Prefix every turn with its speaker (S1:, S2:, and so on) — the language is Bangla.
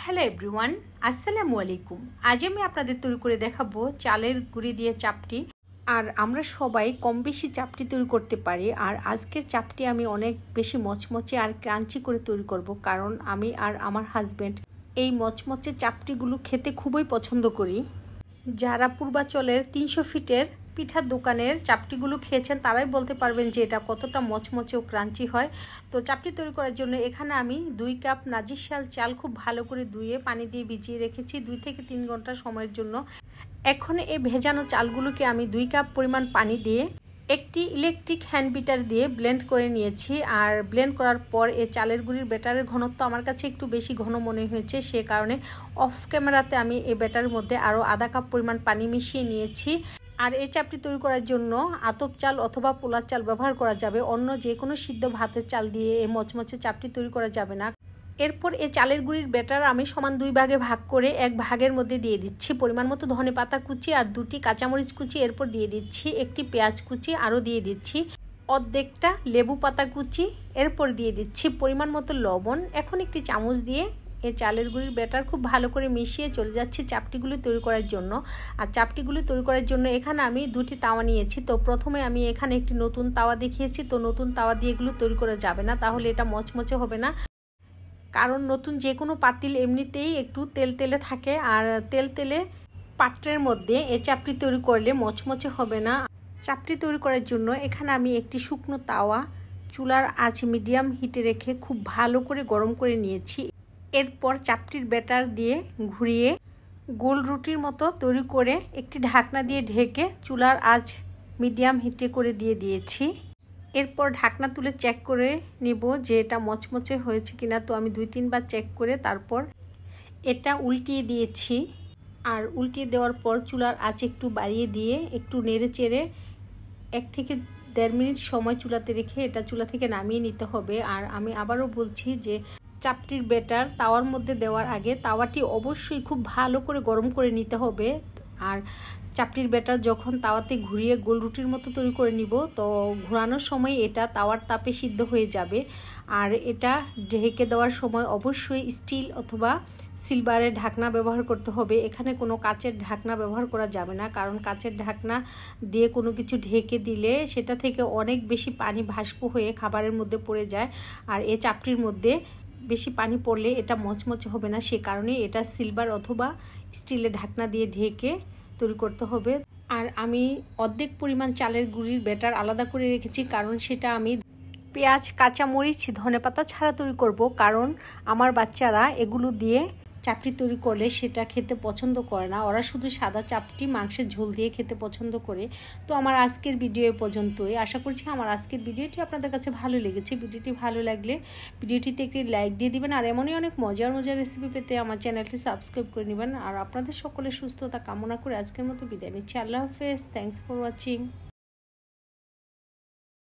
S1: হ্যালো এভরিওয়ান আসসালামু আলাইকুম আজ আমি আপনাদের তৈরি করে দেখাবো চালের গুঁড়ি দিয়ে চাপটি আর আমরা সবাই কম বেশি চাপটি তৈরি করতে পারি আর আজকের চাপটি আমি অনেক বেশি মচমচে আর ক্রাঞ্চি করে তৈরি করব কারণ আমি আর আমার হাজব্যান্ড এই মচমচে চাপটিগুলো খেতে খুবই পছন্দ করি যারা পূর্বাচলের তিনশো ফিটের পিঠার দোকানের চাপটিগুলো খেয়েছেন তারাই বলতে পারবেন যে এটা কতটা মচমচে ও ক্রাঞ্চি হয় তো চাপটি তৈরি করার জন্য এখানে আমি দুই কাপ নাজির শাল চাল খুব ভালো করে ধুয়ে পানি দিয়ে ভিজিয়ে রেখেছি দুই থেকে তিন ঘন্টা সময়ের জন্য এখন এই ভেজানো চালগুলোকে আমি দুই কাপ পরিমাণ পানি দিয়ে একটি ইলেকট্রিক হ্যান্ড বিটার দিয়ে ব্লেন্ড করে নিয়েছি আর ব্লেন্ড করার পর এ চালের গুঁড়ির ব্যাটারের ঘনত্ব আমার কাছে একটু বেশি ঘন মনে হয়েছে সে কারণে অফ ক্যামেরাতে আমি এই ব্যাটারের মধ্যে আরও আধা কাপ পরিমাণ পানি মিশিয়ে নিয়েছি আর এই চাপটি তৈরি করার জন্য আতপ চাল অথবা পোলার চাল ব্যবহার করা যাবে অন্য যে কোনো সিদ্ধ ভাতের চাল দিয়ে এই মচমচে চাপটি তৈরি করা যাবে না এরপর এই চালের গুঁড়ির ব্যাটার আমি সমান দুই ভাগে ভাগ করে এক ভাগের মধ্যে দিয়ে দিচ্ছি পরিমাণ মতো ধনে পাতা কুচি আর দুটি কাঁচামরিচ কুচি এরপর দিয়ে দিচ্ছি একটি পেঁয়াজ কুচি আরও দিয়ে দিচ্ছি অর্ধেকটা লেবু পাতা কুচি এরপর দিয়ে দিচ্ছি পরিমাণ মতো লবণ এখন একটি চামচ দিয়ে এ চালের গুঁড়ির ব্যাটার খুব ভালো করে মিশিয়ে চলে যাচ্ছে চাপটিগুলো তৈরি করার জন্য আর চাপটিগুলো তৈরি করার জন্য এখানে আমি দুটি তাওয়া নিয়েছি তো প্রথমে আমি এখানে একটি নতুন তাওয়া দেখিয়েছি তো নতুন তাওয়া দিয়ে এগুলো তৈরি করা যাবে না তাহলে এটা মচমচে হবে না কারণ নতুন যে কোনো পাতিল এমনিতেই একটু তেল তেলে থাকে আর তেল তেলে পাত্রের মধ্যে এ চাপটি তৈরি করলে মচমচে হবে না চাপটি তৈরি করার জন্য এখানে আমি একটি শুকনো তাওয়া চুলার আঁচ মিডিয়াম হিটে রেখে খুব ভালো করে গরম করে নিয়েছি এরপর চাপটির ব্যাটার দিয়ে ঘুরিয়ে গোল রুটির মতো তৈরি করে একটি ঢাকনা দিয়ে ঢেকে চুলার আজ মিডিয়াম হিটে করে দিয়ে দিয়েছি এরপর ঢাকনা তুলে চেক করে নিব যে এটা মচমচে হয়েছে কিনা তো আমি দুই তিনবার চেক করে তারপর এটা উল্টিয়ে দিয়েছি আর উল্টিয়ে দেওয়ার পর চুলার আঁচ একটু বাড়িয়ে দিয়ে একটু নেড়ে চেড়ে এক থেকে দেড় মিনিট সময় চুলাতে রেখে এটা চুলা থেকে নামিয়ে নিতে হবে আর আমি আবারও বলছি যে চাপটির বেটার তাওয়ার মধ্যে দেওয়ার আগে তাওয়াটি অবশ্যই খুব ভালো করে গরম করে নিতে হবে আর চাপটির ব্যাটার যখন তাওয়াতে ঘুরিয়ে গোল রুটির মতো তৈরি করে নিব তো ঘোরানোর সময় এটা তাওয়ার তাপে সিদ্ধ হয়ে যাবে আর এটা ঢেকে দেওয়ার সময় অবশ্যই স্টিল অথবা সিলভারের ঢাকনা ব্যবহার করতে হবে এখানে কোনো কাচের ঢাকনা ব্যবহার করা যাবে না কারণ কাচের ঢাকনা দিয়ে কোনো কিছু ঢেকে দিলে সেটা থেকে অনেক বেশি পানি ভাস্প হয়ে খাবারের মধ্যে পড়ে যায় আর এ চাপটির মধ্যে বেশি পানি পড়লে এটা মচমচে হবে না সে কারণে এটা সিলভার অথবা স্টিলে ঢাকনা দিয়ে ঢেকে তৈরি করতে হবে আর আমি অর্ধেক পরিমাণ চালের গুঁড়ির ব্যাটার আলাদা করে রেখেছি কারণ সেটা আমি পেঁয়াজ কাঁচামরিচ ধনেপাতা ছাড়া তৈরি করব কারণ আমার বাচ্চারা এগুলো দিয়ে চাপটি তৈরি করলে সেটা খেতে পছন্দ করে না ওরা শুধু সাদা চাপটি মাংসের ঝোল দিয়ে খেতে পছন্দ করে তো আমার আজকের ভিডিও এ পর্যন্তই আশা করছি আমার আজকের ভিডিওটি আপনাদের কাছে ভালো লেগেছে ভিডিওটি ভালো লাগলে ভিডিওটিতে একটি লাইক দিয়ে দিবেন আর এমনই অনেক মজার মজার রেসিপি পেতে আমার চ্যানেলটি সাবস্ক্রাইব করে নেবেন আর আপনাদের সকলের সুস্থতা কামনা করে আজকের মতো বিদায় নিচ্ছি আল্লাহ হাফেজ থ্যাংকস ফর ওয়াচিং